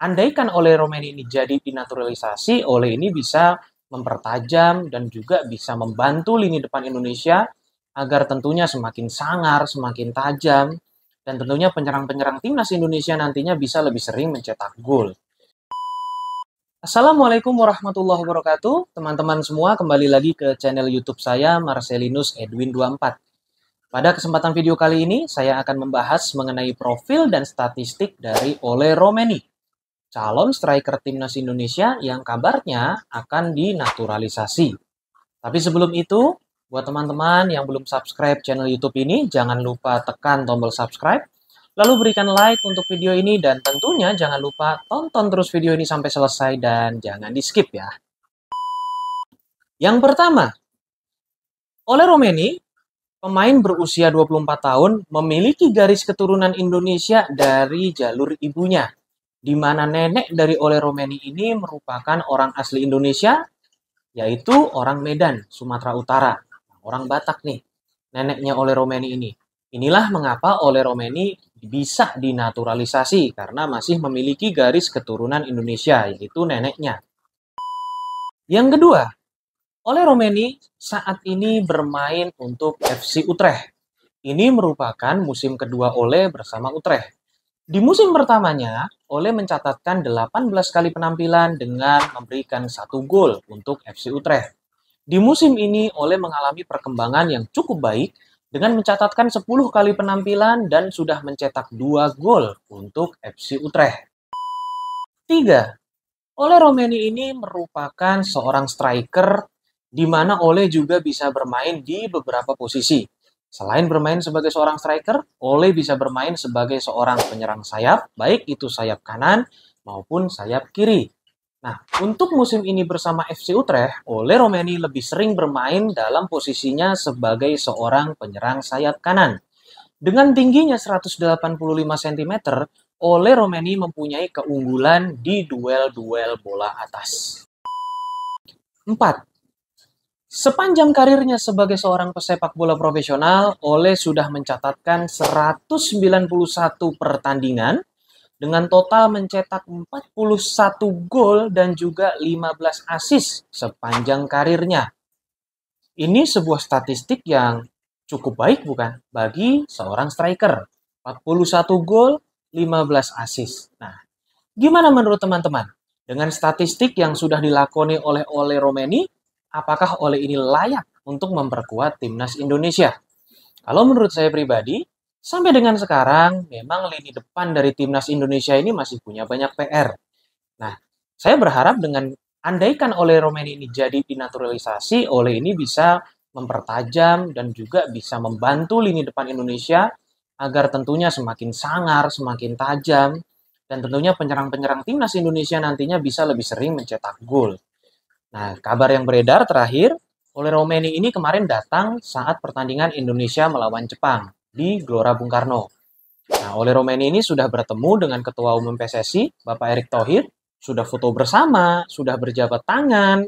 andaikan oleh Romain ini jadi dinaturalisasi, oleh ini bisa mempertajam dan juga bisa membantu lini depan Indonesia agar tentunya semakin sangar, semakin tajam, dan tentunya penyerang-penyerang timnas Indonesia nantinya bisa lebih sering mencetak gol. Assalamualaikum warahmatullahi wabarakatuh. Teman-teman semua kembali lagi ke channel YouTube saya Marcelinus Edwin 24. Pada kesempatan video kali ini, saya akan membahas mengenai profil dan statistik dari Ole Romeni calon striker timnas Indonesia yang kabarnya akan dinaturalisasi. Tapi sebelum itu, buat teman-teman yang belum subscribe channel YouTube ini, jangan lupa tekan tombol subscribe, lalu berikan like untuk video ini, dan tentunya jangan lupa tonton terus video ini sampai selesai dan jangan di-skip ya. Yang pertama, oleh Romeni, pemain berusia 24 tahun memiliki garis keturunan Indonesia dari jalur ibunya di mana nenek dari Ole Romeni ini merupakan orang asli Indonesia, yaitu orang Medan, Sumatera Utara, orang Batak nih, neneknya Ole Romeni ini. Inilah mengapa Ole Romeni bisa dinaturalisasi karena masih memiliki garis keturunan Indonesia, yaitu neneknya. Yang kedua, Ole Romeni saat ini bermain untuk FC Utrecht. Ini merupakan musim kedua Ole bersama Utrecht. Di musim pertamanya, Ole mencatatkan 18 kali penampilan dengan memberikan satu gol untuk FC Utrecht. Di musim ini, Ole mengalami perkembangan yang cukup baik dengan mencatatkan 10 kali penampilan dan sudah mencetak dua gol untuk FC Utrecht. 3. Ole Romeni ini merupakan seorang striker di mana Ole juga bisa bermain di beberapa posisi. Selain bermain sebagai seorang striker, Ole bisa bermain sebagai seorang penyerang sayap, baik itu sayap kanan maupun sayap kiri. Nah, untuk musim ini bersama FC Utrecht, Ole Romani lebih sering bermain dalam posisinya sebagai seorang penyerang sayap kanan. Dengan tingginya 185 cm, Ole Romani mempunyai keunggulan di duel-duel bola atas. 4. Sepanjang karirnya sebagai seorang pesepak bola profesional, Ole sudah mencatatkan 191 pertandingan dengan total mencetak 41 gol dan juga 15 asis. sepanjang karirnya. Ini sebuah statistik yang cukup baik bukan bagi seorang striker. 41 gol, 15 asis. Nah, gimana menurut teman-teman? Dengan statistik yang sudah dilakoni oleh Ole Romeni, apakah Ole ini layak untuk memperkuat timnas Indonesia? Kalau menurut saya pribadi, sampai dengan sekarang memang lini depan dari timnas Indonesia ini masih punya banyak PR. Nah, saya berharap dengan andaikan Ole Romeni ini jadi dinaturalisasi, Ole ini bisa mempertajam dan juga bisa membantu lini depan Indonesia agar tentunya semakin sangar, semakin tajam, dan tentunya penyerang-penyerang timnas Indonesia nantinya bisa lebih sering mencetak gol. Nah, kabar yang beredar terakhir, Ole Romeni ini kemarin datang saat pertandingan Indonesia melawan Jepang di Gelora Bung Karno. Nah, oleh Romeni ini sudah bertemu dengan Ketua Umum PSSI, Bapak Erick Thohir, sudah foto bersama, sudah berjabat tangan.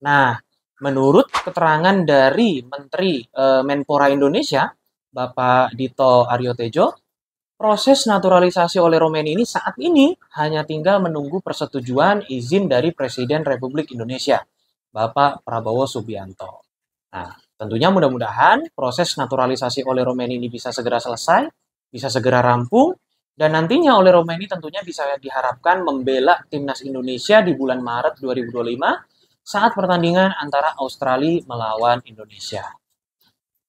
Nah, menurut keterangan dari Menteri e, Menpora Indonesia, Bapak Dito Aryo Tejo, Proses naturalisasi oleh Romania ini saat ini hanya tinggal menunggu persetujuan izin dari Presiden Republik Indonesia, Bapak Prabowo Subianto. Nah, tentunya mudah-mudahan proses naturalisasi oleh Romania ini bisa segera selesai, bisa segera rampung, dan nantinya oleh Romeni tentunya bisa diharapkan membela timnas Indonesia di bulan Maret 2025 saat pertandingan antara Australia melawan Indonesia.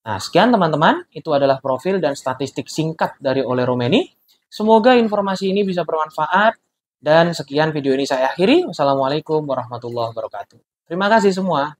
Nah, sekian teman-teman, itu adalah profil dan statistik singkat dari Ole Romeni. Semoga informasi ini bisa bermanfaat dan sekian video ini saya akhiri. Wassalamualaikum warahmatullahi wabarakatuh. Terima kasih semua.